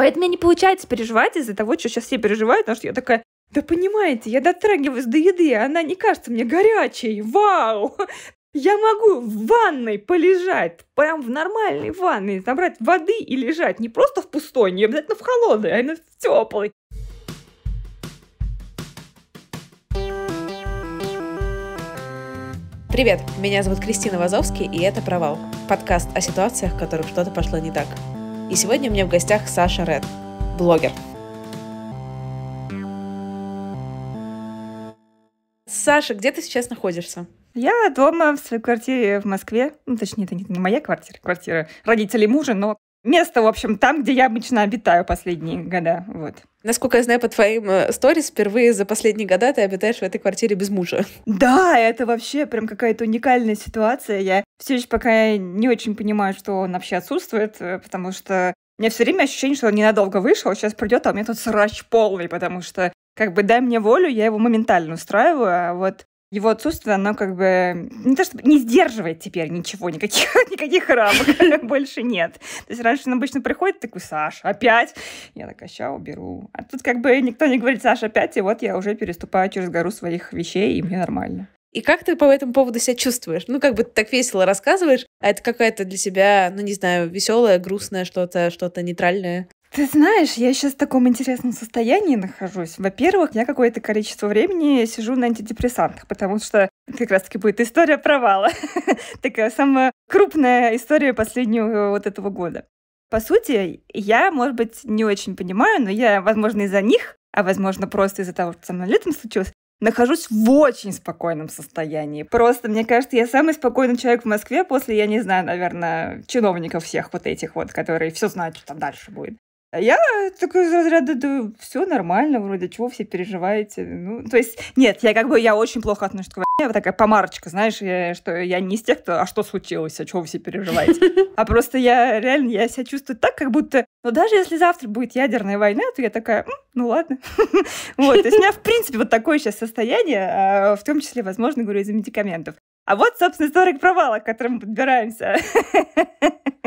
Поэтому мне не получается переживать из-за того, что сейчас все переживают, потому что я такая, да понимаете, я дотрагиваюсь до еды, она не кажется мне горячей, вау! Я могу в ванной полежать, прям в нормальной ванной, набрать воды и лежать, не просто в пустой, не обязательно в холодной, а именно в теплой. Привет, меня зовут Кристина Вазовский, и это «Провал» — подкаст о ситуациях, в которых что-то пошло не так. И сегодня у меня в гостях Саша Ред, блогер. Саша, где ты сейчас находишься? Я дома в своей квартире в Москве. Ну, точнее, это не моя квартира, квартира родителей мужа, но место, в общем, там, где я обычно обитаю последние года. Вот. Насколько я знаю, по твоим э, сторис, впервые за последние года ты обитаешь в этой квартире без мужа. Да, это вообще прям какая-то уникальная ситуация. Я все еще пока не очень понимаю, что он вообще отсутствует, э, потому что у меня все время ощущение, что он ненадолго вышел, сейчас а придет, а у меня тут срач полный, потому что как бы дай мне волю, я его моментально устраиваю, а вот его отсутствие, оно как бы не то чтобы не сдерживает теперь ничего, никаких, никаких рамок а больше нет. То есть раньше он обычно приходит такой, Саша, опять? Я такая, ща уберу. А тут как бы никто не говорит, Саша, опять, и вот я уже переступаю через гору своих вещей, и мне нормально. И как ты по этому поводу себя чувствуешь? Ну, как бы ты так весело рассказываешь, а это какая-то для себя, ну, не знаю, веселое, грустное, что-то, что-то нейтральное. Ты знаешь, я сейчас в таком интересном состоянии нахожусь. Во-первых, я какое-то количество времени сижу на антидепрессантах, потому что как раз-таки будет история провала. Такая самая крупная история последнего вот этого года. По сути, я, может быть, не очень понимаю, но я, возможно, из-за них, а, возможно, просто из-за того, что со мной летом случилось, нахожусь в очень спокойном состоянии. Просто, мне кажется, я самый спокойный человек в Москве после, я не знаю, наверное, чиновников всех вот этих вот, которые все знают, что там дальше будет. Я такой из разряда, да, все нормально, вроде чего все переживаете. Ну, то есть, нет, я как бы, я очень плохо отношусь к войне, вот такая помарочка, знаешь, я, что я не из тех, кто, а что случилось, а чего вы все переживаете. А просто я реально, я себя чувствую так, как будто, ну, даже если завтра будет ядерная война, то я такая, ну, ладно. Вот, то есть у меня, в принципе, вот такое сейчас состояние, а, в том числе, возможно, говорю, из-за медикаментов. А вот, собственно, 40 провала, к которым подбираемся.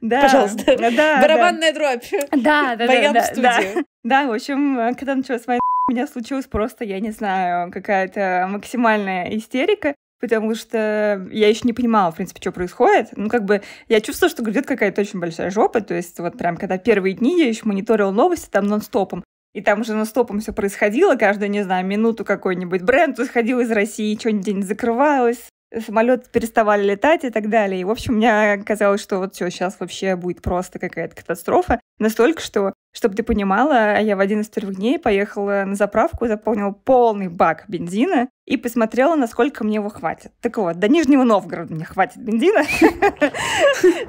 Да, Пожалуйста. Да, Барабанная да. дробь. Да, да, Поем да, в да. Да, в общем, когда началась моя у меня случилась просто, я не знаю, какая-то максимальная истерика потому что я еще не понимала, в принципе, что происходит. Ну, как бы я чувствовала, что грядет какая-то очень большая жопа, то есть вот прям когда первые дни я еще мониторила новости там нон-стопом, и там уже нон-стопом все происходило, каждую, не знаю, минуту какой-нибудь бренд исходил из России, что-нибудь день закрывалось, самолет переставали летать и так далее. И, в общем, мне казалось, что вот все, сейчас вообще будет просто какая-то катастрофа. Настолько, что, чтобы ты понимала, я в один из первых дней поехала на заправку, заполнила полный бак бензина и посмотрела, насколько мне его хватит. Так вот, до Нижнего Новгорода мне хватит бензина.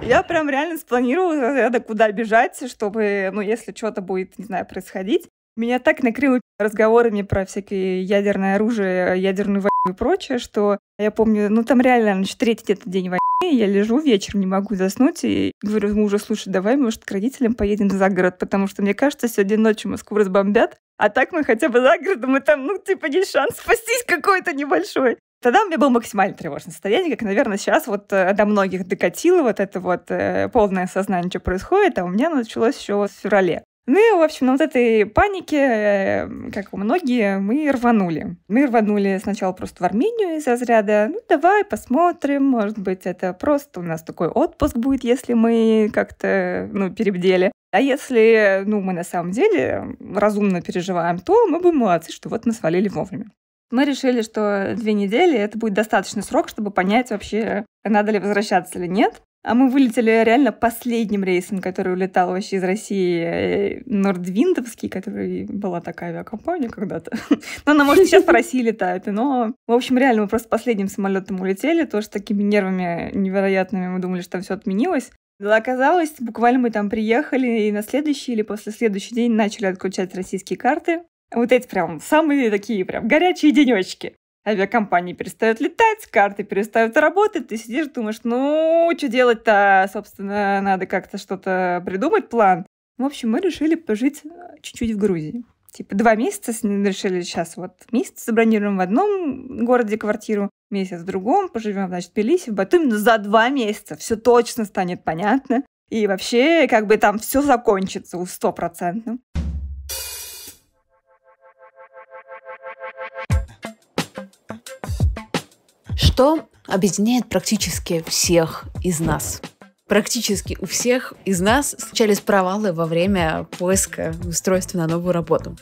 Я прям реально спланировала, куда бежать, чтобы, ну, если что-то будет, не знаю, происходить, меня так накрыло разговорами про всякие ядерное оружие, ядерную войну и прочее, что я помню, ну там реально, значит, третий где-то день войны, я лежу вечером, не могу заснуть, и говорю мужу, слушай, давай, может, к родителям поедем за город, потому что, мне кажется, сегодня ночью Москву разбомбят, а так мы хотя бы за городом, и там, ну, типа, есть шанс спастись какой-то небольшой. Тогда у меня было максимально тревожное состояние, как, наверное, сейчас вот э, до многих докатило вот это вот э, полное сознание, что происходит, а у меня началось еще в феврале. Ну и, в общем, на вот этой панике, э, как многие, мы рванули. Мы рванули сначала просто в Армению из разряда, ну давай посмотрим, может быть, это просто у нас такой отпуск будет, если мы как-то, ну, перебдели. А если, ну, мы на самом деле разумно переживаем, то мы будем молодцы, что вот мы свалили вовремя. Мы решили, что две недели это будет достаточный срок, чтобы понять вообще, надо ли возвращаться или нет. А мы вылетели реально последним рейсом, который улетал вообще из России, э, Нордвиндовский, который была такая авиакомпания когда-то. Ну, она, может, сейчас по России летает, но... В общем, реально, мы просто последним самолетом улетели, тоже с такими нервами невероятными мы думали, что там все отменилось. Да, оказалось, буквально мы там приехали, и на следующий или после следующий день начали отключать российские карты. Вот эти прям самые такие прям горячие денечки авиакомпании перестают летать, карты перестают работать, ты сидишь, думаешь, ну, что делать-то, собственно, надо как-то что-то придумать, план. В общем, мы решили пожить э, чуть-чуть в Грузии. Типа два месяца с решили сейчас вот месяц забронируем в одном городе квартиру, месяц в другом, поживем, значит, в Тбилиси, в Батуми, но за два месяца все точно станет понятно. И вообще, как бы там все закончится у стопроцентно. что объединяет практически всех из нас. Практически у всех из нас случались провалы во время поиска устройства на новую работу.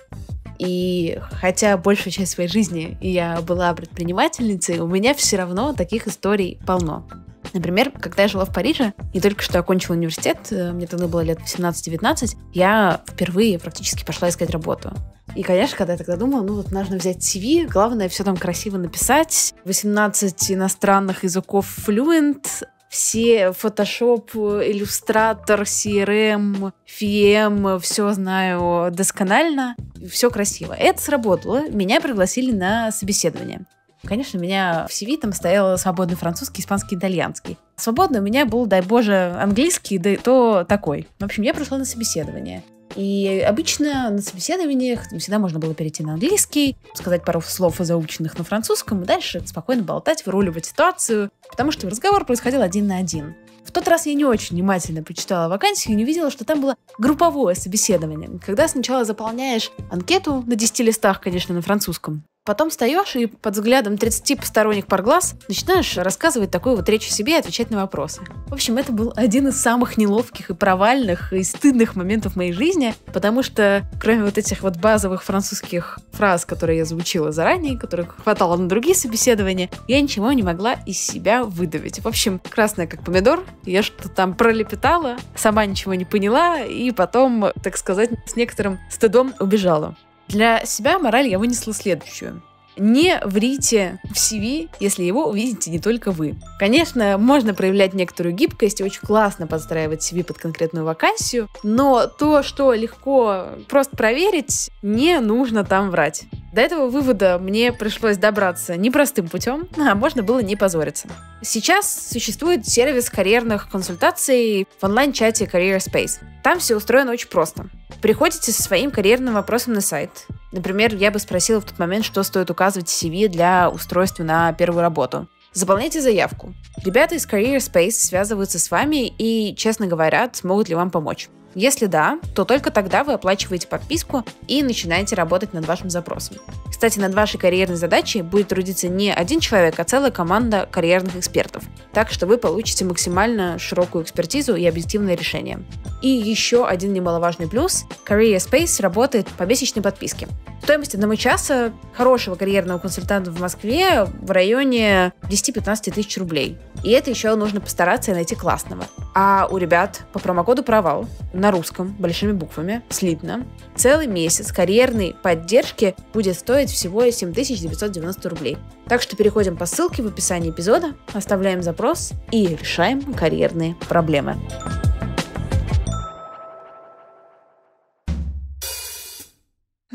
И хотя большую часть своей жизни я была предпринимательницей, у меня все равно таких историй полно. Например, когда я жила в Париже и только что окончила университет, э, мне тогда было лет 18-19, я впервые практически пошла искать работу. И, конечно, когда я тогда думала, ну вот нужно взять CV, главное все там красиво написать. 18 иностранных языков fluent, все Photoshop, Illustrator, CRM, FM, e все знаю досконально, все красиво. Это сработало, меня пригласили на собеседование. Конечно, у меня в CV там стояло свободный французский, испанский, итальянский. Свободный у меня был, дай боже, английский, да и то такой. В общем, я пришла на собеседование. И обычно на собеседованиях всегда можно было перейти на английский, сказать пару слов заученных на французском, и дальше спокойно болтать, выруливать ситуацию, потому что разговор происходил один на один. В тот раз я не очень внимательно почитала вакансию и не видела, что там было групповое собеседование, когда сначала заполняешь анкету на 10 листах, конечно, на французском, Потом встаешь и под взглядом 30 посторонних пар глаз начинаешь рассказывать такую вот речь о себе и отвечать на вопросы. В общем, это был один из самых неловких и провальных и стыдных моментов моей жизни, потому что кроме вот этих вот базовых французских фраз, которые я заучила заранее, которых хватало на другие собеседования, я ничего не могла из себя выдавить. В общем, красная как помидор, я что-то там пролепетала, сама ничего не поняла и потом, так сказать, с некоторым стыдом убежала. Для себя мораль я вынесла следующую. Не врите в CV, если его увидите не только вы. Конечно, можно проявлять некоторую гибкость и очень классно подстраивать CV под конкретную вакансию, но то, что легко просто проверить, не нужно там врать. До этого вывода мне пришлось добраться непростым путем, а можно было не позориться. Сейчас существует сервис карьерных консультаций в онлайн-чате Career Space. Там все устроено очень просто. Приходите со своим карьерным вопросом на сайт. Например, я бы спросила в тот момент, что стоит указывать в CV для устройства на первую работу. Заполняйте заявку. Ребята из Career Space связываются с вами и честно говоря, смогут ли вам помочь. Если да, то только тогда вы оплачиваете подписку и начинаете работать над вашим запросом. Кстати, над вашей карьерной задачей будет трудиться не один человек, а целая команда карьерных экспертов, так что вы получите максимально широкую экспертизу и объективное решение. И еще один немаловажный плюс – Career Space работает по месячной подписке. Стоимость одного часа хорошего карьерного консультанта в Москве в районе 10-15 тысяч рублей. И это еще нужно постараться и найти классного. А у ребят по промокоду «Провал» на на русском большими буквами, слитно, целый месяц карьерной поддержки будет стоить всего 7990 рублей. Так что переходим по ссылке в описании эпизода, оставляем запрос и решаем карьерные проблемы. Проблемы.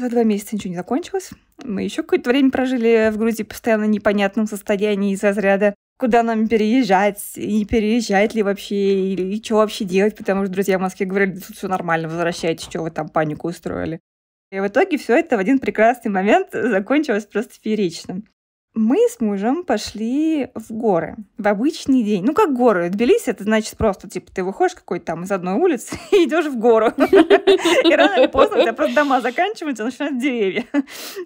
За два месяца ничего не закончилось. Мы еще какое-то время прожили в Грузии постоянно в непонятном состоянии из за заряда, куда нам переезжать, и переезжать ли вообще, или и что вообще делать, потому что друзья в Москве говорили, тут все нормально, возвращайтесь, что вы там панику устроили. И в итоге все это в один прекрасный момент закончилось просто феерично. Мы с мужем пошли в горы в обычный день. Ну, как горы. Тбилиси, это значит просто, типа, ты выходишь какой-то там из одной улицы и идешь в гору. И рано или поздно у тебя просто дома заканчиваются, начинают деревья.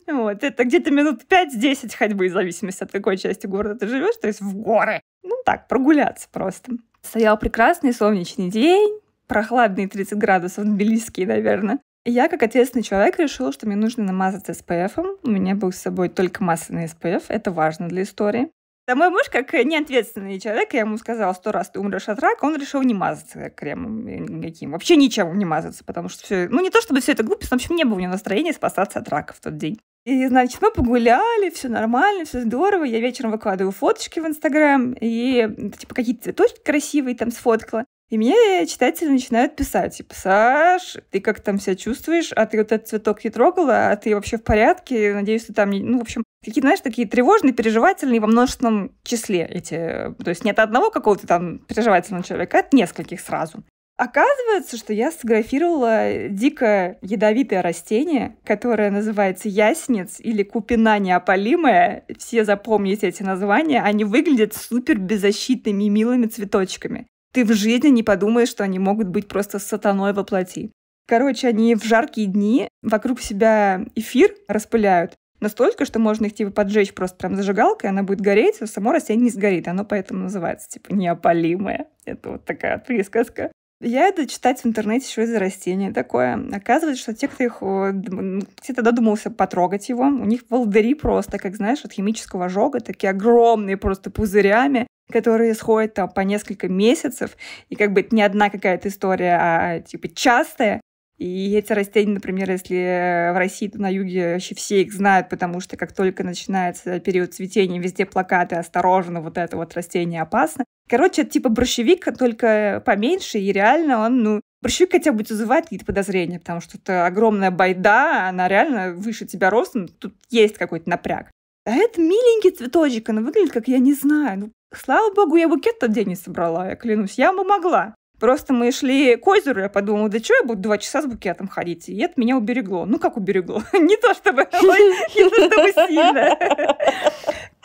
Вот. Это где-то минут 5-10 ходьбы, в зависимости от какой части города ты живешь, то есть в горы. Ну, так, прогуляться просто. Стоял прекрасный солнечный день, прохладные 30 градусов, тбилисские, наверное. Я, как ответственный человек, решила, что мне нужно намазаться SPF. -ом. У меня был с собой только масляный SPF. Это важно для истории. Да мой муж, как неответственный человек, я ему сказала сто раз, ты умрешь от рака, он решил не мазаться кремом никаким, вообще ничем не мазаться, потому что все, ну не то чтобы все это глупость, но в общем не было у него настроения спасаться от рака в тот день. И, значит, мы погуляли, все нормально, все здорово. Я вечером выкладываю фоточки в Инстаграм и, типа, какие-то цветочки красивые там сфоткала. И мне читатели начинают писать, типа, Саш, ты как там себя чувствуешь? А ты вот этот цветок не трогала? А ты вообще в порядке? Надеюсь, ты там не... Ну, в общем, какие знаешь, такие тревожные, переживательные во множественном числе эти... Э, то есть нет одного какого-то там переживательного человека, а от нескольких сразу. Оказывается, что я сфотографировала дико ядовитое растение, которое называется ясниц или купина неопалимая. Все запомните эти названия. Они выглядят супер беззащитными и милыми цветочками. Ты в жизни не подумаешь, что они могут быть просто сатаной во плоти. Короче, они в жаркие дни вокруг себя эфир распыляют настолько, что можно их типа поджечь просто прям зажигалкой, она будет гореть, а само растение не сгорит. Оно поэтому называется типа неопалимое. Это вот такая присказка. Я это читать в интернете, что это за растение такое. Оказывается, что те, кто их где-то додумался потрогать его, у них волдыри просто, как знаешь, от химического ожога, такие огромные просто пузырями, которые сходят там по несколько месяцев. И как бы это не одна какая-то история, а типа частая. И эти растения, например, если в России, то на юге вообще все их знают, потому что как только начинается период цветения, везде плакаты «Осторожно, вот это вот растение опасно». Короче, это типа борщевик, только поменьше, и реально он, ну, борщевик хотя бы вызывает какие-то подозрения, потому что это огромная байда, она реально выше тебя ростом, тут есть какой-то напряг. А это миленький цветочек, она выглядит как я не знаю. Ну, слава богу, я букет тот день не собрала, я клянусь, я бы могла. Просто мы шли к озеру, я подумала, да что я буду два часа с букетом ходить? И это меня уберегло. Ну, как уберегло? Не то чтобы, не то чтобы сильно.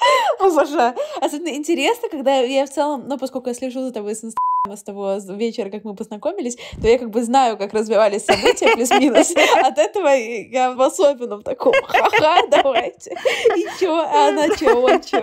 Обожаю. Особенно интересно, когда я в целом, ну, поскольку я слежу за тобой с инстаграма, с того вечера, как мы познакомились, то я как бы знаю, как развивались события плюс-минус. От этого я в особенном таком ха-ха, давайте. И чё а она, чё он, чё?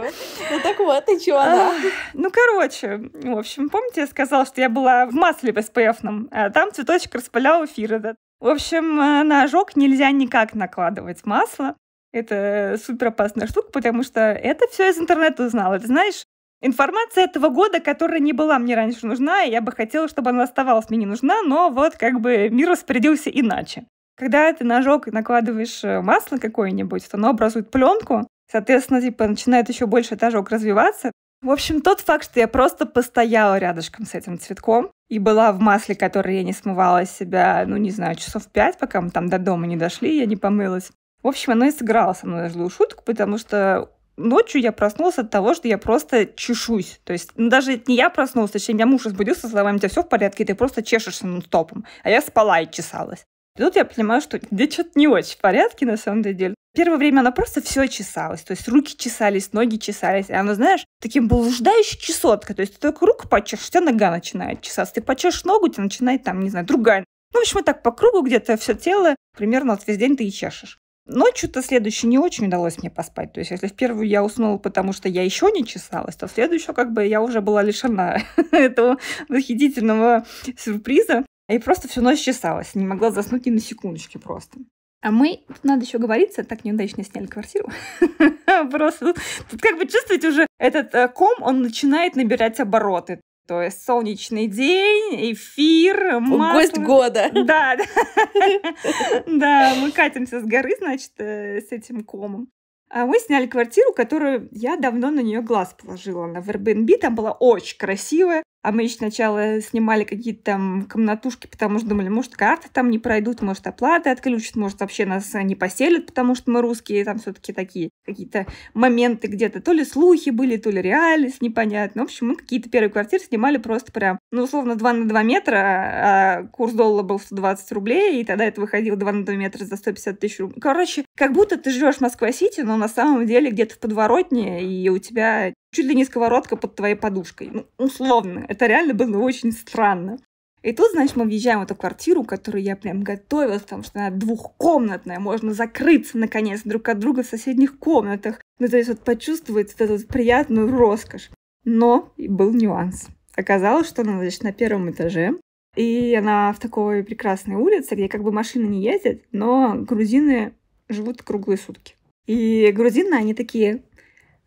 Ну так вот, и чё она? Ну, короче, в общем, помните, я сказала, что я была в масле в СПФ, а там цветочек распылял эфир этот. В общем, э, на ожог нельзя никак накладывать масло. Это супер опасная штука, потому что это все из интернета узнала. Ты знаешь, информация этого года, которая не была мне раньше нужна, и я бы хотела, чтобы она оставалась мне не нужна, но вот как бы мир распорядился иначе. Когда ты ножок накладываешь э, масло какое-нибудь, то оно образует пленку, соответственно, типа начинает еще больше этот ожог развиваться. В общем, тот факт, что я просто постояла рядышком с этим цветком и была в масле, которое я не смывала себя, ну, не знаю, часов пять, пока мы там до дома не дошли, я не помылась. В общем, она и сыграла со мной злую шутку, потому что ночью я проснулся от того, что я просто чешусь. То есть ну, даже не я проснулся, точнее, меня муж разбудился со словами, у тебя все в порядке, ты просто чешешься нон-стопом. А я спала и чесалась. И тут я понимаю, что да что-то не очень в порядке на самом деле. Первое время она просто все чесалась. То есть руки чесались, ноги чесались. И она, знаешь, таким блуждающей чесоткой. То есть ты только руку почешешь, у тебя нога начинает чесаться. Ты почешешь ногу, у начинает там, не знаю, другая. Ну, в общем, так по кругу где-то все тело, примерно вот весь день ты и чешешь. Ночью-то следующий не очень удалось мне поспать. То есть, если в первую я уснула, потому что я еще не чесалась, то в следующую как бы я уже была лишена этого восхитительного сюрприза. И просто всю ночь чесалась. Не могла заснуть ни на секундочке просто. А мы, тут надо еще говориться, так неудачно сняли квартиру. Просто тут как бы чувствовать уже этот э, ком, он начинает набирать обороты. То есть солнечный день, эфир, масло. Гость года. Да, да. Да, мы катимся с горы, значит, э, с этим комом. А мы сняли квартиру, которую я давно на нее глаз положила. На Airbnb там была очень красивая. А мы еще сначала снимали какие-то там комнатушки, потому что думали, может, карты там не пройдут, может, оплаты отключат, может, вообще нас не поселят, потому что мы русские, там все-таки такие какие-то моменты где-то, то ли слухи были, то ли реальность, непонятно. В общем, мы какие-то первые квартиры снимали просто прям, ну, условно, 2 на 2 метра, а курс доллара был 120 рублей, и тогда это выходило 2 на 2 метра за 150 тысяч рублей. Короче, как будто ты живешь в Москва-Сити, но на самом деле где-то в подворотне, и у тебя чуть ли не сковородка под твоей подушкой. Ну, условно. Это реально было очень странно. И тут, значит, мы въезжаем в эту квартиру, которую я прям готовилась, потому что она двухкомнатная, можно закрыться, наконец, друг от друга в соседних комнатах. Ну, то есть вот почувствовать вот эту приятную роскошь. Но был нюанс. Оказалось, что она, значит, на первом этаже, и она в такой прекрасной улице, где как бы машины не ездят, но грузины живут круглые сутки. И грузины, они такие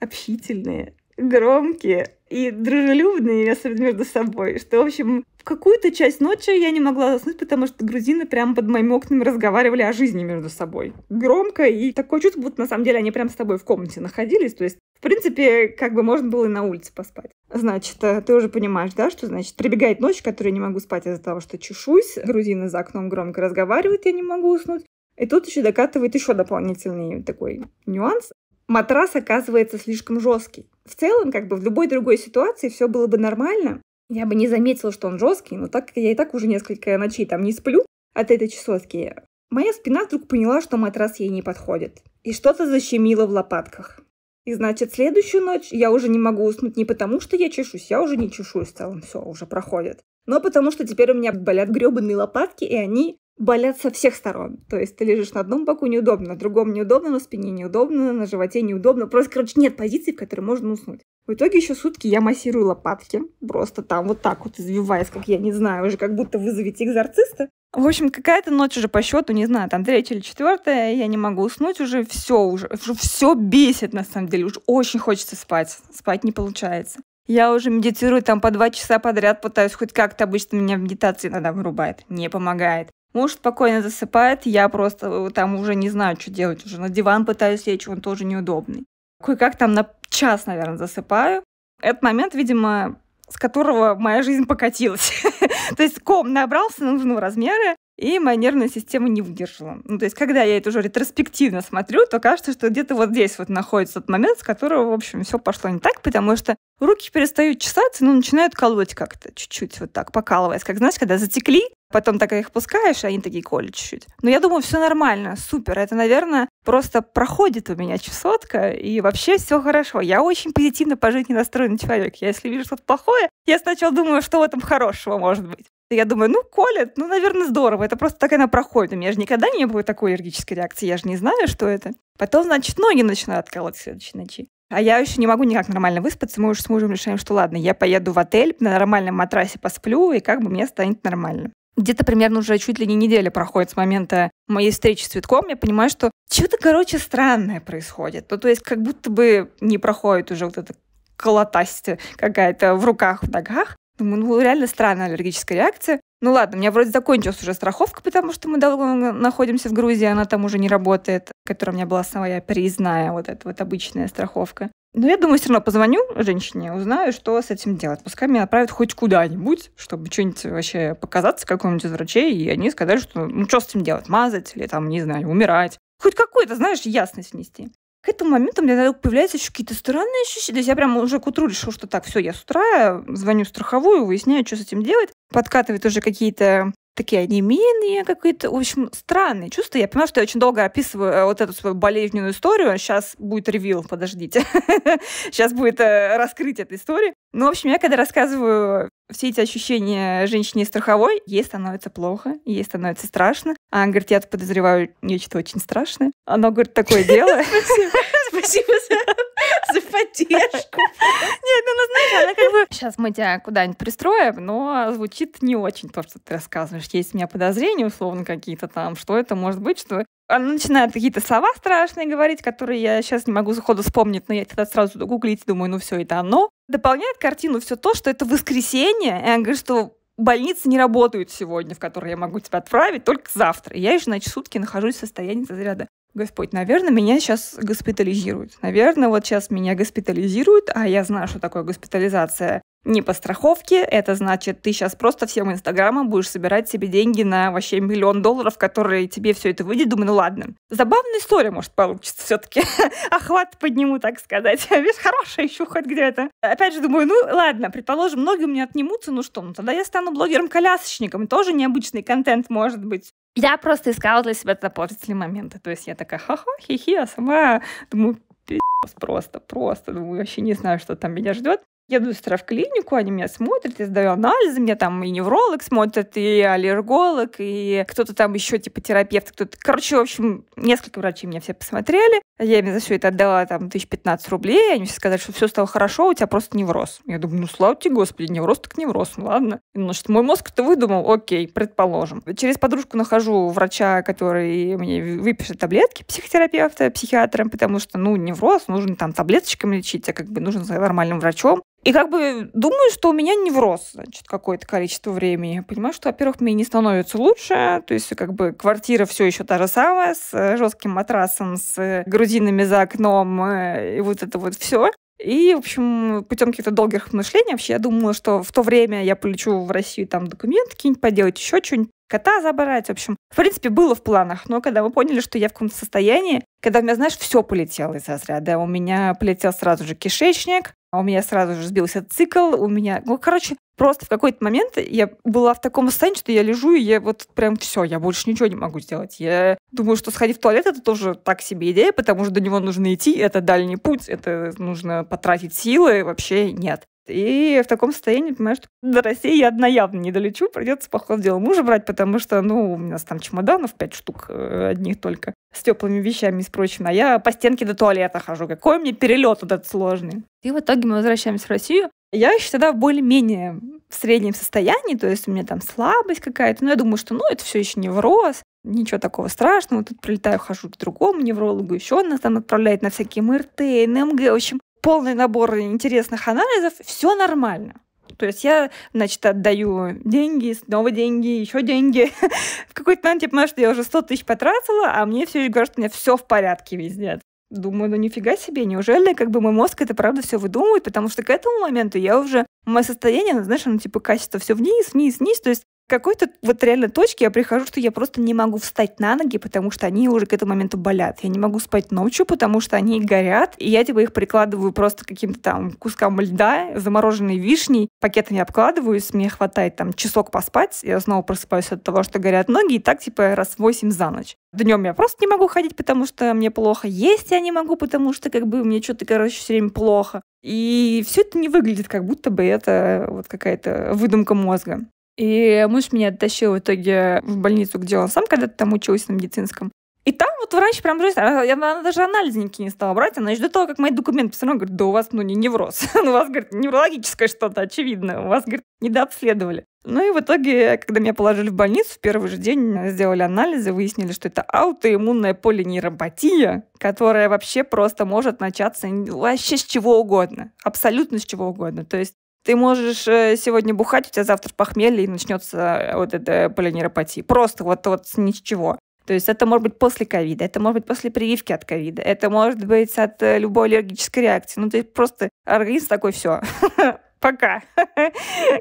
общительные, громкие и дружелюбные между собой, что, в общем, в какую-то часть ночи я не могла заснуть, потому что грузины прямо под моими окнами разговаривали о жизни между собой. Громко, и такое чувство, будто на самом деле они прям с тобой в комнате находились, то есть в принципе, как бы можно было и на улице поспать. Значит, э, ты уже понимаешь, да, что значит прибегает ночь, в которой я не могу спать из-за того, что чешусь, грузины за окном громко разговаривают, я не могу уснуть. И тут еще докатывает еще дополнительный такой нюанс матрас оказывается слишком жесткий. В целом, как бы в любой другой ситуации все было бы нормально. Я бы не заметила, что он жесткий, но так как я и так уже несколько ночей там не сплю от этой чесотки, моя спина вдруг поняла, что матрас ей не подходит. И что-то защемило в лопатках. И значит, следующую ночь я уже не могу уснуть не потому, что я чешусь, я уже не чешусь в целом, все, уже проходит. Но потому что теперь у меня болят гребаные лопатки, и они болят со всех сторон. То есть ты лежишь на одном боку неудобно, на другом неудобно, на спине неудобно, на животе неудобно. Просто, короче, нет позиции, в которой можно уснуть. В итоге еще сутки я массирую лопатки, просто там вот так вот извиваясь, как я не знаю, уже как будто вызовите экзорциста. В общем, какая-то ночь уже по счету, не знаю, там третья или четвертая, я не могу уснуть уже, все уже, уже все бесит на самом деле, уже очень хочется спать, спать не получается. Я уже медитирую там по два часа подряд, пытаюсь хоть как-то, обычно меня медитация иногда вырубает, не помогает. Муж спокойно засыпает, я просто э, там уже не знаю, что делать, уже на диван пытаюсь лечь, он тоже неудобный. Кое-как там на час, наверное, засыпаю. Этот момент, видимо, с которого моя жизнь покатилась. То есть ком набрался нужного размера, и моя нервная система не выдержала. Ну, то есть, когда я это уже ретроспективно смотрю, то кажется, что где-то вот здесь вот находится тот момент, с которого, в общем, все пошло не так, потому что руки перестают чесаться, ну, начинают колоть как-то, чуть-чуть вот так, покалываясь. Как, знаешь, когда затекли, потом так их пускаешь, и они такие колют чуть-чуть. Но я думаю, все нормально, супер. Это, наверное, просто проходит у меня чесотка, и вообще все хорошо. Я очень позитивно по жизни настроенный человек. Я, если вижу что-то плохое, я сначала думаю, что в этом хорошего может быть я думаю, ну, колет, ну, наверное, здорово. Это просто так она проходит. У меня же никогда не было такой аллергической реакции. Я же не знаю, что это. Потом, значит, ноги начинают колоть в следующей ночи. А я еще не могу никак нормально выспаться. Мы уже с мужем решаем, что ладно, я поеду в отель, на нормальном матрасе посплю, и как бы мне станет нормально. Где-то примерно уже чуть ли не неделя проходит с момента моей встречи с цветком, я понимаю, что что-то, короче, странное происходит. Ну, то есть как будто бы не проходит уже вот эта колотасть какая-то в руках, в ногах, Думаю, ну реально странная аллергическая реакция. Ну ладно, у меня вроде закончилась уже страховка, потому что мы долго находимся в Грузии, она там уже не работает, которая у меня была своя переездная, вот эта вот обычная страховка. Но я думаю, все равно позвоню женщине, узнаю, что с этим делать. Пускай меня отправят хоть куда-нибудь, чтобы что-нибудь вообще показаться какому-нибудь из врачей, и они сказали, что ну что с этим делать, мазать или там, не знаю, умирать. Хоть какую-то, знаешь, ясность внести к этому моменту у меня появляются еще какие-то странные ощущения. То есть я прям уже к утру решила, что так, все, я с утра э, звоню в страховую, выясняю, что с этим делать. Подкатывают уже какие-то такие онемения какие-то, в общем, странные чувства. Я понимаю, что я очень долго описываю э, вот эту свою болезненную историю. Сейчас будет ревил, подождите. Сейчас будет э, раскрыть эту историю. Ну, в общем, я когда рассказываю все эти ощущения женщине страховой, ей становится плохо, ей становится страшно. А она говорит, я подозреваю нечто очень страшное. она говорит, такое дело. Спасибо за одежку. Нет, ну, ну знаешь, она как бы... Сейчас мы тебя куда-нибудь пристроим, но звучит не очень то, что ты рассказываешь. Есть у меня подозрения условно какие-то там, что это может быть, что она начинает какие-то слова страшные говорить, которые я сейчас не могу заходу вспомнить, но я тогда сразу гуглить, думаю, ну все, это оно. Дополняет картину все то, что это воскресенье, и она говорит, что больницы не работают сегодня, в которые я могу тебя отправить, только завтра. И я еще, значит, сутки нахожусь в состоянии заряда. Господь, наверное, меня сейчас госпитализируют. Наверное, вот сейчас меня госпитализируют, а я знаю, что такое госпитализация не по страховке. Это значит, ты сейчас просто всем Инстаграмом будешь собирать себе деньги на вообще миллион долларов, которые тебе все это выйдет. Думаю, ну ладно. Забавная история, может, получится все-таки. Охват подниму, так сказать. Весь хорошая еще хоть где-то. Опять же, думаю, ну ладно, предположим, ноги у меня отнимутся, ну что, ну тогда я стану блогером-колясочником. Тоже необычный контент может быть. Я просто искала для себя тогда положительные моменты. То есть я такая, ха-ха, хи-хи, а сама думаю, просто, просто. Думаю, вообще не знаю, что там меня ждет еду сестра в клинику, они меня смотрят, я сдаю анализы, меня там и невролог смотрит, и аллерголог, и кто-то там еще типа терапевт, кто-то... Короче, в общем, несколько врачей меня все посмотрели. Я им за все это отдала там 1015 рублей, они все сказали, что все стало хорошо, у тебя просто невроз. Я думаю, ну слава тебе, господи, невроз так невроз, ну ладно. Ну что, мой мозг это выдумал, окей, предположим. Через подружку нахожу врача, который мне выпишет таблетки, психотерапевта, психиатром, потому что, ну, невроз нужно там таблеточками лечить, а как бы нужен за нормальным врачом. И как бы думаю, что у меня невроз, значит, какое-то количество времени. Понимаю, что, во-первых, мне не становится лучше, то есть как бы квартира все еще та же самая, с э, жестким матрасом, с э, грузинами за окном, э, и вот это вот все. И, в общем, путем каких-то долгих мышлений вообще я думала, что в то время я полечу в Россию там документы какие-нибудь поделать, еще что-нибудь, кота забрать. В общем, в принципе, было в планах, но когда мы поняли, что я в каком-то состоянии, когда у меня, знаешь, все полетело из разряда. У меня полетел сразу же кишечник, а у меня сразу же сбился цикл, у меня, ну, короче, просто в какой-то момент я была в таком состоянии, что я лежу, и я вот прям все, я больше ничего не могу сделать. Я думаю, что сходить в туалет это тоже так себе идея, потому что до него нужно идти, это дальний путь, это нужно потратить силы, вообще нет. И в таком состоянии понимаешь, что до России я одна явно не долечу, придется, по дело мужа брать, потому что, ну, у нас там чемоданов пять штук э, одних только с теплыми вещами и с прочим, а я по стенке до туалета хожу. Какой мне перелет вот этот сложный. И в итоге мы возвращаемся в Россию. Я еще тогда в более-менее в среднем состоянии, то есть у меня там слабость какая-то, но я думаю, что ну это все еще невроз, ничего такого страшного, тут прилетаю, хожу к другому неврологу, еще он нас там отправляет на всякие МРТ, НМГ, в общем, полный набор интересных анализов, все нормально. То есть я, значит, отдаю деньги, снова деньги, еще деньги. в какой-то момент я понимаю, что я уже 100 тысяч потратила, а мне все говорят, что у меня все в порядке везде. Думаю, ну нифига себе, неужели как бы мой мозг это правда все выдумывает, потому что к этому моменту я уже, мое состояние, ну, знаешь, оно типа качество все вниз, вниз, вниз, то есть какой-то вот реально точке я прихожу, что я просто не могу встать на ноги, потому что они уже к этому моменту болят. Я не могу спать ночью, потому что они горят, и я типа их прикладываю просто каким-то там кускам льда, замороженной вишней, пакетами обкладываюсь, мне хватает там часок поспать, я снова просыпаюсь от того, что горят ноги, и так типа раз восемь за ночь. Днем я просто не могу ходить, потому что мне плохо. Есть я не могу, потому что как бы мне что-то, короче, все время плохо. И все это не выглядит, как будто бы это вот какая-то выдумка мозга. И муж меня оттащил в итоге в больницу, где он сам когда-то там учился на медицинском. И там вот врач прям жесть, а, она, даже анализы никакие не стала брать, она еще до того, как мои документы посмотрела, говорит, да у вас, ну, не невроз, ну, у вас, говорит, неврологическое что-то, очевидно, у вас, говорит, недообследовали. Ну и в итоге, когда меня положили в больницу, в первый же день сделали анализы, выяснили, что это аутоиммунная полинейропатия, которая вообще просто может начаться вообще с чего угодно, абсолютно с чего угодно. То есть ты можешь э, сегодня бухать, у тебя завтра похмелье, и начнется вот эта полинеропатия. Просто вот, вот с ничего. То есть это может быть после ковида, это может быть после прививки от ковида, это может быть от э, любой аллергической реакции. Ну, то есть просто организм такой, все, пока.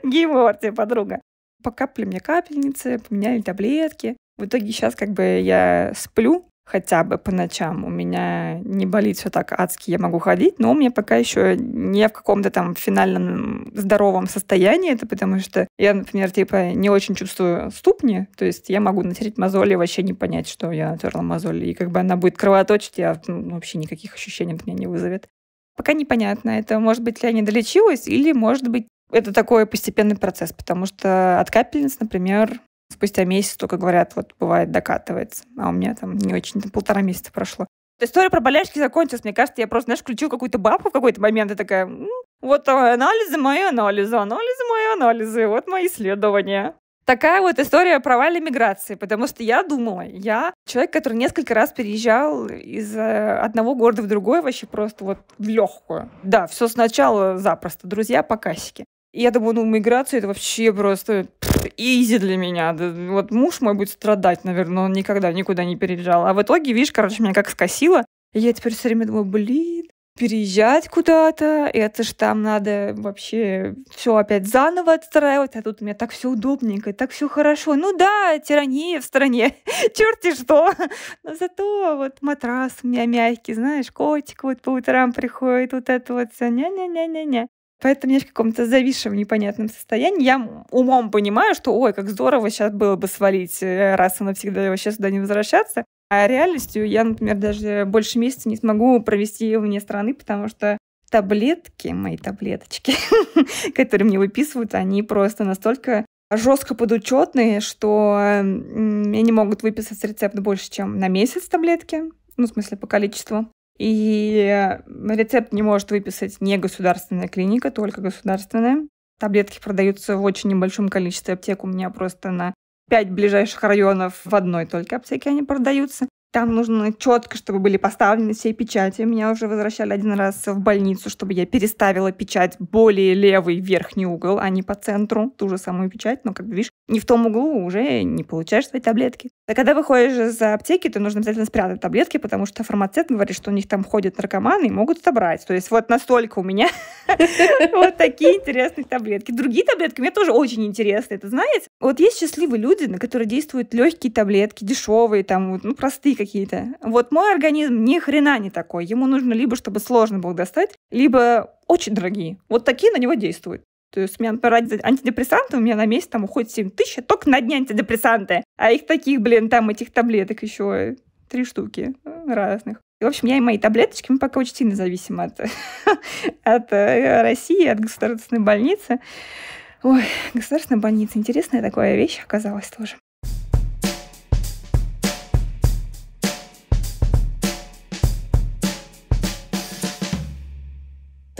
Геймор тебе, подруга. Покапали мне капельницы, поменяли таблетки. В итоге сейчас как бы я сплю, хотя бы по ночам. У меня не болит все так адски, я могу ходить, но у меня пока еще не в каком-то там финальном здоровом состоянии это, потому что я, например, типа не очень чувствую ступни, то есть я могу натереть мозоли и вообще не понять, что я натерла мозоль, и как бы она будет кровоточить, я ну, вообще никаких ощущений от меня не вызовет. Пока непонятно, это может быть я не долечилась, или может быть это такой постепенный процесс, потому что от капельниц, например, спустя месяц только говорят, вот бывает докатывается, а у меня там не очень, там полтора месяца прошло. История про болячки закончилась, мне кажется, я просто, знаешь, включил какую-то бабку в какой-то момент и такая, М -м, вот анализы мои анализы, анализы мои анализы, вот мои исследования такая вот история провала миграции, потому что я думала, я человек, который несколько раз переезжал из э, одного города в другой, вообще просто вот в легкую. Да, все сначала запросто, друзья по кассике. Я думаю, ну, миграция это вообще просто изи для меня. Вот муж мой будет страдать, наверное, он никогда никуда не переезжал. А в итоге, видишь, короче, меня как скосило. я теперь все время думаю, блин, переезжать куда-то, это ж там надо вообще все опять заново отстраивать, а тут у меня так все удобненько, так все хорошо. Ну да, тирания в стране, черти что, но зато вот матрас у меня мягкий, знаешь, котик вот по утрам приходит, вот это вот все, ня-ня-ня-ня-ня. Поэтому я в каком-то зависшем непонятном состоянии. Я умом понимаю, что ой, как здорово сейчас было бы свалить, э, раз и навсегда вообще сюда не возвращаться. А реальностью я, например, даже больше месяца не смогу провести вне страны, потому что таблетки, мои таблеточки, которые мне выписывают, они просто настолько жестко подучетные, что мне не могут выписать рецепт больше, чем на месяц таблетки, ну, в смысле, по количеству. И рецепт не может выписать не государственная клиника, только государственная. Таблетки продаются в очень небольшом количестве аптек. У меня просто на пять ближайших районов в одной только аптеке они продаются. Там нужно четко, чтобы были поставлены все печати. Меня уже возвращали один раз в больницу, чтобы я переставила печать более левый верхний угол, а не по центру, ту же самую печать, но, как видишь, не в том углу, уже не получаешь свои таблетки. А когда выходишь из аптеки, то нужно обязательно спрятать таблетки, потому что фармацевт говорит, что у них там ходят наркоманы и могут собрать. То есть вот настолько у меня вот такие интересные таблетки. Другие таблетки мне тоже очень интересные, это знаете? Вот есть счастливые люди, на которые действуют легкие таблетки, дешевые, там, ну, простые какие-то. Вот мой организм ни хрена не такой. Ему нужно либо, чтобы сложно было достать, либо очень дорогие. Вот такие на него действуют то есть у меня, например, антидепрессанты, у меня на месяц там уходит 7 тысяч, а только на дни антидепрессанты. А их таких, блин, там этих таблеток еще три штуки э, разных. И, в общем, я и мои таблеточки, мы пока очень сильно зависим от, от э, России, от государственной больницы. Ой, государственная больница. Интересная такая вещь оказалась тоже.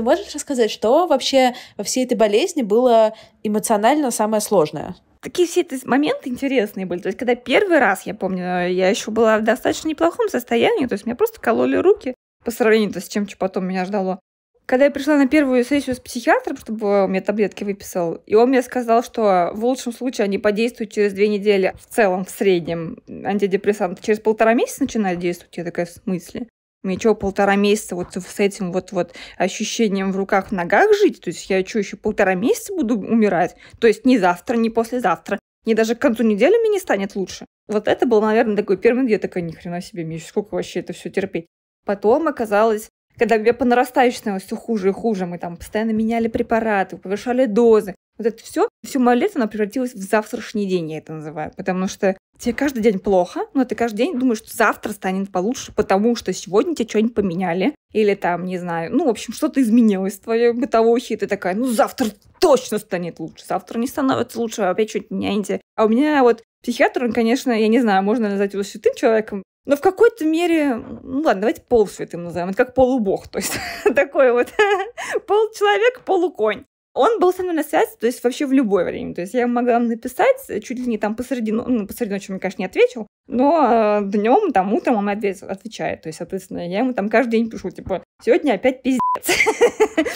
Ты можешь рассказать, что вообще во всей этой болезни было эмоционально самое сложное? такие все эти моменты интересные были. То есть, когда первый раз, я помню, я еще была в достаточно неплохом состоянии, то есть меня просто кололи руки по сравнению с чем, что потом меня ждало. Когда я пришла на первую сессию с психиатром, чтобы он мне таблетки выписал, и он мне сказал, что в лучшем случае они подействуют через две недели в целом, в среднем. Антидепрессанты через полтора месяца начинают действовать. Я такая, в смысле? Мне что, полтора месяца вот с этим вот, вот ощущением в руках, в ногах жить? То есть я что, еще полтора месяца буду умирать? То есть не завтра, не послезавтра, не даже к концу недели мне не станет лучше. Вот это был, наверное, такой первый день. Я такая, ни хрена себе, Миша, сколько вообще это все терпеть? Потом оказалось, когда мне по нарастающей все хуже и хуже, мы там постоянно меняли препараты, повышали дозы, вот это все, все мое лето, оно превратилось в завтрашний день, я это называю. Потому что тебе каждый день плохо, но ты каждый день думаешь, что завтра станет получше, потому что сегодня тебе что-нибудь поменяли. Или там, не знаю, ну, в общем, что-то изменилось в твоей бытовухе, и ты такая, ну, завтра точно станет лучше, завтра не становится лучше, а опять что-нибудь меняете. А у меня вот психиатр, он, конечно, я не знаю, можно назвать его святым человеком, но в какой-то мере, ну ладно, давайте полусвятым назовем, это как полубог, то есть такой вот получеловек, полуконь он был со мной на связи, то есть вообще в любое время. То есть я могла написать э, чуть ли не там посреди, ну, посреди ночи, он мне, конечно, не ответил, но э, днем, там, утром он ответ, отвечает. То есть, соответственно, я ему там каждый день пишу, типа, сегодня опять пиздец.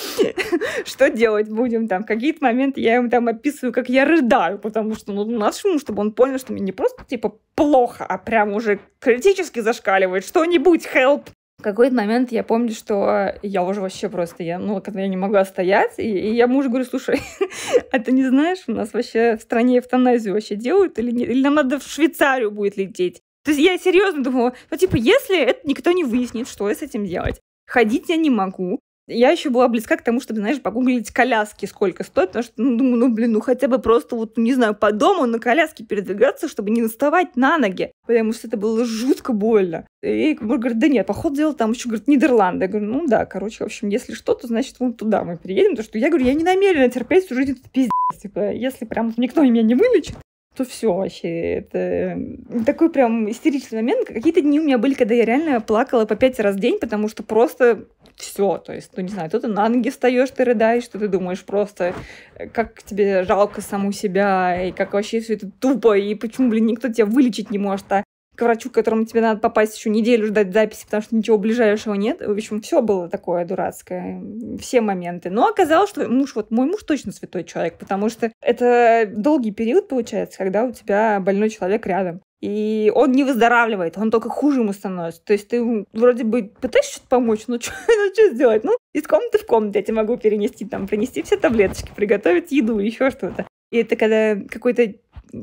Что делать будем там? Какие-то моменты я ему там описываю, как я рыдаю, потому что, ну, нас шуму, чтобы он понял, что мне не просто, типа, плохо, а прям уже критически зашкаливает. Что-нибудь, help! какой-то момент я помню, что я уже вообще просто, я, ну, когда я не могла стоять, и, и я мужу говорю, слушай, а ты не знаешь, у нас вообще в стране эвтаназию вообще делают или не, Или нам надо в Швейцарию будет лететь? То есть я серьезно думала, ну, типа, если это никто не выяснит, что я с этим делать? Ходить я не могу, я еще была близка к тому, чтобы, знаешь, погуглить коляски, сколько стоит, потому что, ну, думаю, ну, блин, ну хотя бы просто, вот, не знаю, по дому на коляске передвигаться, чтобы не наставать на ноги, потому что это было жутко больно. И Кумар говорит, да нет, поход делал там еще, говорит, Нидерланды. Я говорю, ну да, короче, в общем, если что, то значит вон туда мы переедем, потому что я говорю, я не намерена терпеть всю жизнь этот пиздец. Типа, если прям никто меня не вылечит, то все вообще. Это такой прям истеричный момент. Какие-то дни у меня были, когда я реально плакала по пять раз в день, потому что просто все, то есть, ну, не знаю, то ты на ноги встаешь, ты рыдаешь, что ты думаешь просто, э, как тебе жалко саму себя, и как вообще все это тупо, и почему, блин, никто тебя вылечить не может, а к врачу, к которому тебе надо попасть еще неделю ждать записи, потому что ничего ближайшего нет. В общем, все было такое дурацкое, все моменты. Но оказалось, что муж, вот мой муж точно святой человек, потому что это долгий период, получается, когда у тебя больной человек рядом. И он не выздоравливает, он только хуже ему становится. То есть ты вроде бы пытаешься что-то помочь, но что, ну, что сделать? Ну, из комнаты в комнату я тебе могу перенести, там, принести все таблеточки, приготовить еду, еще что-то. И это когда какой-то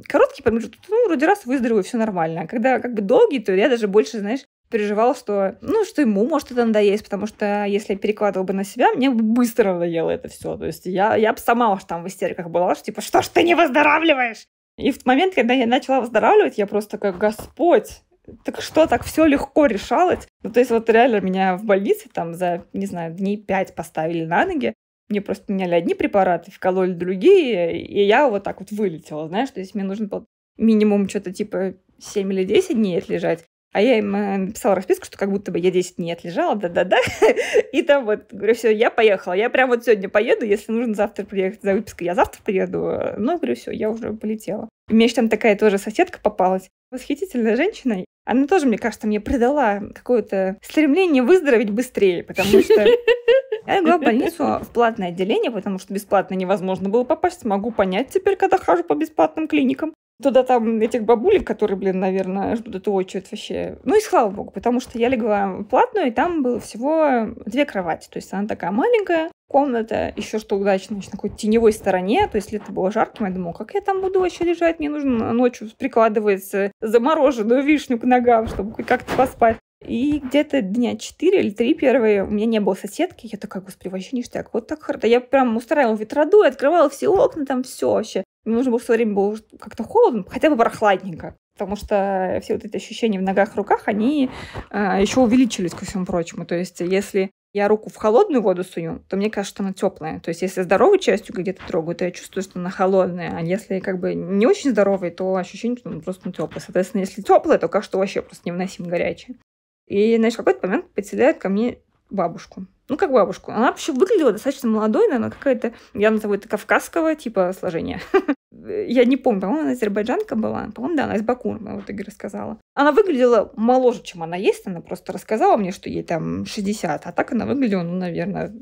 короткий промежуток, ну, вроде раз выздоровею, все нормально. А когда как бы долгий, то я даже больше, знаешь, переживала, что, ну, что ему может это надоесть, потому что если я перекладывала бы на себя, мне бы быстро надоело это все. То есть я, я бы сама уж там в истериках была, что типа, что ж ты не выздоравливаешь? И в момент, когда я начала выздоравливать, я просто как Господь, так что так все легко решалось? Ну, то есть вот реально меня в больнице там за, не знаю, дней пять поставили на ноги. Мне просто меняли одни препараты, вкололи другие, и я вот так вот вылетела, знаешь, то есть мне нужно было минимум что-то типа 7 или 10 дней лежать, а я им э, написала расписку, что как будто бы я 10 дней отлежала, да-да-да. И там вот, говорю, все, я поехала. Я прям вот сегодня поеду, если нужно завтра приехать за выпиской, я завтра приеду. Ну, говорю, все, я уже полетела. У меня еще там такая тоже соседка попалась. Восхитительная женщина. Она тоже, мне кажется, мне придала какое-то стремление выздороветь быстрее, потому что я легла в больницу в платное отделение, потому что бесплатно невозможно было попасть. Могу понять теперь, когда хожу по бесплатным клиникам туда там этих бабулек, которые, блин, наверное, ждут эту очередь вообще. Ну и слава богу, потому что я легла платную, и там было всего две кровати. То есть она такая маленькая, комната, еще что удачно, значит, на какой-то теневой стороне, то есть лето было жарким, я думала, как я там буду вообще лежать, мне нужно ночью прикладывать э, замороженную вишню к ногам, чтобы как-то поспать. И где-то дня четыре или три первые у меня не было соседки. Я такая, господи, вообще ништяк. Вот так хорошо. Я прям устраивала ветроду, открывала все окна, там все вообще. Мне нужно было что время было как-то холодно, хотя бы прохладненько. Потому что все вот эти ощущения в ногах, руках, они э, а, еще увеличились ко всему прочему. То есть, если я руку в холодную воду сую, то мне кажется, что она теплая. То есть, если здоровую частью где-то трогаю, то я чувствую, что она холодная. А если как бы не очень здоровая, то ощущение, что она просто теплая. Соответственно, если теплая, то кажется, что вообще просто невыносимо горячая. И, значит, в какой-то момент потеряет ко мне бабушку. Ну, как бабушку. Она вообще выглядела достаточно молодой, она какая-то, я назову это кавказского типа сложения. я не помню, по-моему, она азербайджанка была. По-моему, да, она из Баку, вот Игорь рассказала. Она выглядела моложе, чем она есть. Она просто рассказала мне, что ей там 60, а так она выглядела, ну, наверное,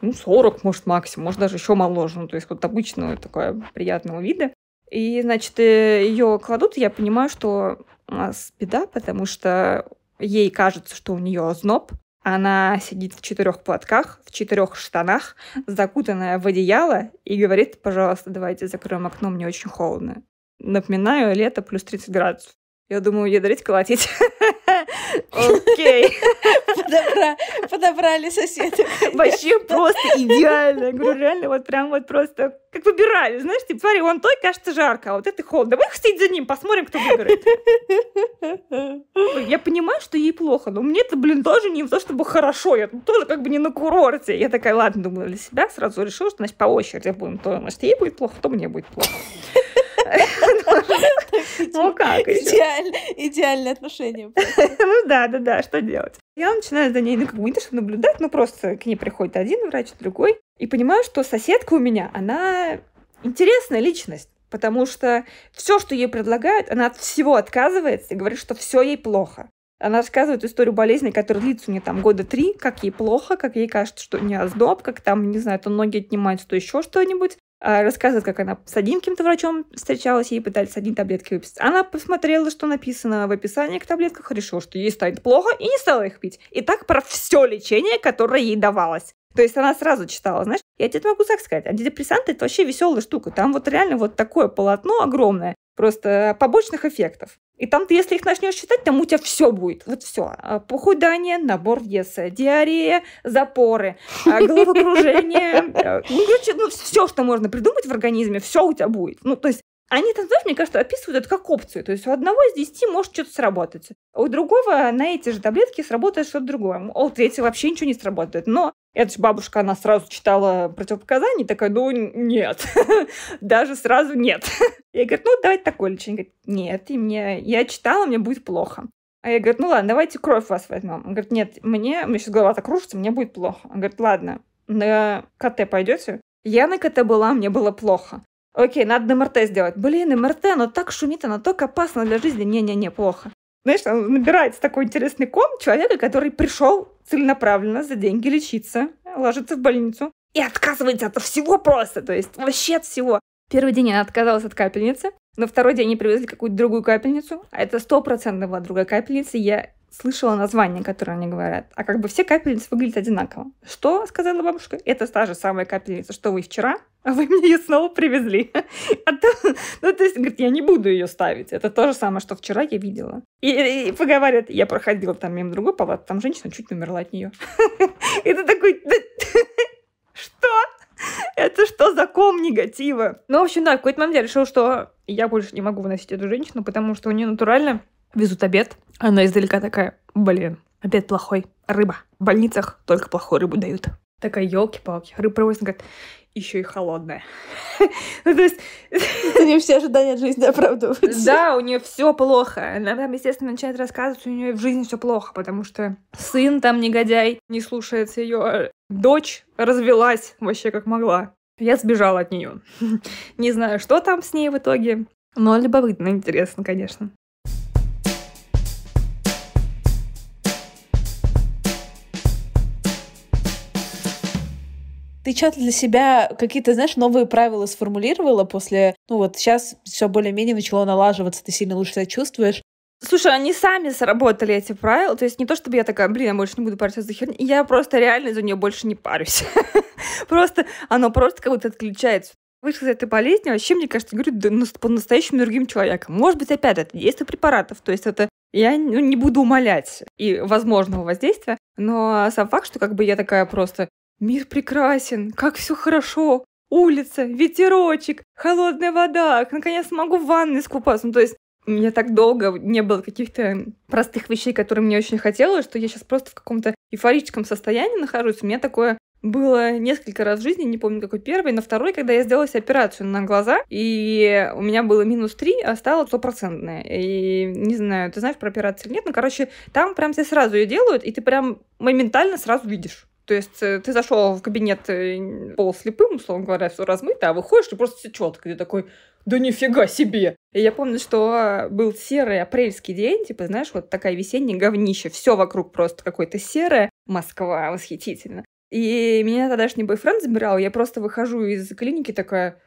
ну, 40, может, максимум, может, даже еще моложе. Ну, то есть вот обычного такого приятного вида. И, значит, э, ее кладут, и я понимаю, что у нас беда, потому что Ей кажется, что у нее озноб. Она сидит в четырех платках, в четырех штанах, закутанная в одеяло и говорит, пожалуйста, давайте закроем окно, мне очень холодно. Напоминаю, лето плюс 30 градусов. Я думаю, ей дарить колотить. Окей. Подобрали соседа. Вообще просто идеально. Я говорю, реально, вот прям вот просто как выбирали. Знаешь, типа, смотри, он той, кажется, жарко, а вот это холодно. Давай сидеть за ним, посмотрим, кто выиграет. Я понимаю, что ей плохо, но мне это, блин, тоже не то, чтобы хорошо. Я тоже как бы не на курорте. Я такая, ладно, думаю, для себя сразу решила, что, значит, по очереди будем. То, значит, ей будет плохо, то мне будет плохо. Ну а как? Идеально, идеальное отношение. Ну да, да, да, что делать? Я начинаю за ней, ну как бы не то, чтобы наблюдать, но просто к ней приходит один врач, другой. И понимаю, что соседка у меня, она интересная личность. Потому что все, что ей предлагают, она от всего отказывается и говорит, что все ей плохо. Она рассказывает историю болезни, которая длится у нее там года три, как ей плохо, как ей кажется, что не оздоб, как там, не знаю, то ноги отнимают, то еще что-нибудь. А, рассказывает, как она с одним каким-то врачом встречалась, ей пытались одни таблетки выписать. Она посмотрела, что написано в описании к таблетках, решила, что ей станет плохо, и не стала их пить. И так про все лечение, которое ей давалось. То есть она сразу читала, знаешь, я тебе могу так сказать, антидепрессанты это вообще веселая штука. Там вот реально вот такое полотно огромное, просто побочных эффектов. И там ты, если их начнешь читать, там у тебя все будет. Вот все. А, похудание, набор веса, диарея, запоры, а, головокружение. Э, ну, короче, ну, все, что можно придумать в организме, все у тебя будет. Ну, то есть они там, знаешь, мне кажется, описывают это как опцию. То есть у одного из десяти может что-то сработать. А у другого на эти же таблетки сработает что-то другое. А у третьего вообще ничего не сработает. Но эта же бабушка, она сразу читала противопоказания, такая, ну, нет. Даже сразу нет. Я говорю, ну, давайте такое лечение. Говорит, нет, и мне, я читала, мне будет плохо. А я говорю, ну ладно, давайте кровь вас возьмем. Он говорит, нет, мне, мне сейчас голова так кружится, мне будет плохо. Он говорит, ладно, на КТ пойдете? Я на КТ была, мне было плохо. Окей, надо МРТ сделать. Блин, МРТ, но так шумит, оно так опасно для жизни. Не-не-не, плохо. Знаешь, он набирается такой интересный ком человека, который пришел целенаправленно за деньги лечиться, ложится в больницу и отказывается от всего просто, то есть вообще от всего. Первый день она отказалась от капельницы, на второй день они привезли какую-то другую капельницу, а это стопроцентно была другая капельница, я слышала название, которое они говорят. А как бы все капельницы выглядят одинаково. Что, сказала бабушка, это та же самая капельница, что вы вчера, а вы мне ее снова привезли. А то, ну, то есть, говорит, я не буду ее ставить. Это то же самое, что вчера я видела. И, и поговорят, я проходила там мимо другой палаты, там женщина чуть не умерла от нее. И ты такой, что? Это что за ком негатива? Ну, в общем, да, какой-то момент я решила, что я больше не могу выносить эту женщину, потому что у нее натурально везут обед, она издалека такая, блин, обед плохой, рыба. В больницах только плохую рыбу дают. Такая, елки-палки, рыба привозит, говорит, еще и холодная. ну, то есть... У нее все ожидания от жизни оправдываются. Да, у нее все плохо. Она там, естественно, начинает рассказывать, что у нее в жизни все плохо, потому что сын там негодяй, не слушается ее. Дочь развелась вообще как могла. Я сбежала от нее. не знаю, что там с ней в итоге. Но любопытно, интересно, конечно. ты что-то для себя какие-то, знаешь, новые правила сформулировала после... Ну вот сейчас все более-менее начало налаживаться, ты сильно лучше себя чувствуешь. Слушай, они сами сработали эти правила. То есть не то, чтобы я такая, блин, я больше не буду париться за херню. Я просто реально из-за нее больше не парюсь. Просто оно просто как будто отключается. Вышла из этой болезни, а вообще, мне кажется, говорю, да, по-настоящему другим человеком. Может быть, опять это действие препаратов. То есть это я ну, не буду умолять и возможного воздействия, но сам факт, что как бы я такая просто Мир прекрасен, как все хорошо. Улица, ветерочек, холодная вода. Наконец могу в ванной искупаться. Ну, то есть у меня так долго не было каких-то простых вещей, которые мне очень хотелось, что я сейчас просто в каком-то эйфорическом состоянии нахожусь. У меня такое было несколько раз в жизни, не помню, какой первый, на второй, когда я сделала себе операцию на глаза, и у меня было минус 3, а стало стопроцентное. И не знаю, ты знаешь про операцию или нет, но, короче, там прям все сразу ее делают, и ты прям моментально сразу видишь. То есть э, ты зашел в кабинет э, полуслепым, условно говоря, все размыто, а выходишь, и просто все четко, ты такой, да нифига себе! И я помню, что был серый апрельский день, типа, знаешь, вот такая весенняя говнище, все вокруг просто какое-то серое, Москва восхитительно. И меня тогдашний бойфренд забирал, я просто выхожу из клиники такая,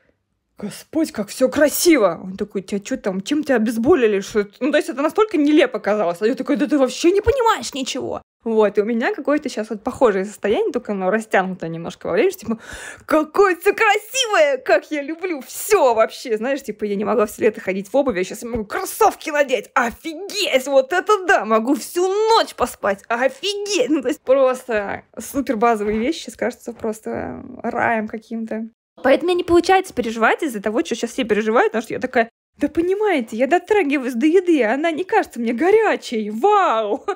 Господь, как все красиво! Он такой, тебя что там, чем тебя обезболили? Что... Ну, то есть это настолько нелепо казалось. А я такой, да ты вообще не понимаешь ничего. Вот, и у меня какое-то сейчас вот похожее состояние, только оно растянуто немножко во времени, типа, какое все красивое, как я люблю все вообще, знаешь, типа, я не могла все лето ходить в обуви, а я сейчас могу кроссовки надеть, офигеть, вот это да, могу всю ночь поспать, офигеть, ну, то есть просто супер базовые вещи, кажется, просто раем каким-то. Поэтому мне не получается переживать из-за того, что сейчас все переживают, потому что я такая, да понимаете, я дотрагиваюсь до еды, а она не кажется мне горячей, вау!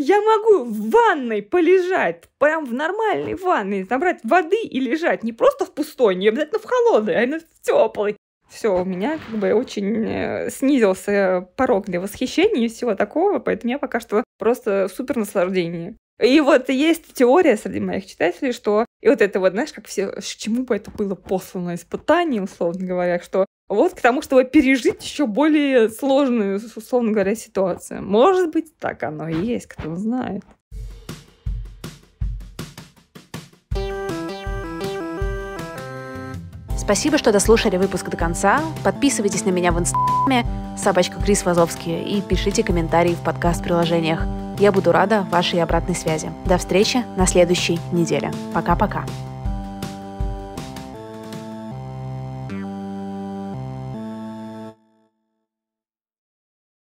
Я могу в ванной полежать, прям в нормальной ванной, набрать воды и лежать, не просто в пустой, не обязательно в холодной, а именно в теплой. Все, у меня как бы очень э, снизился порог для восхищения и всего такого, поэтому я пока что просто супер наслаждение. И вот есть теория среди моих читателей, что и вот это вот, знаешь, как все, к чему бы это было послано испытание, условно говоря, что вот к тому, чтобы пережить еще более сложную, условно говоря, ситуацию. Может быть, так оно и есть, кто знает. Спасибо, что дослушали выпуск до конца. Подписывайтесь на меня в инстаграме собачка Крис Вазовский и пишите комментарии в подкаст-приложениях. Я буду рада вашей обратной связи. До встречи на следующей неделе. Пока-пока.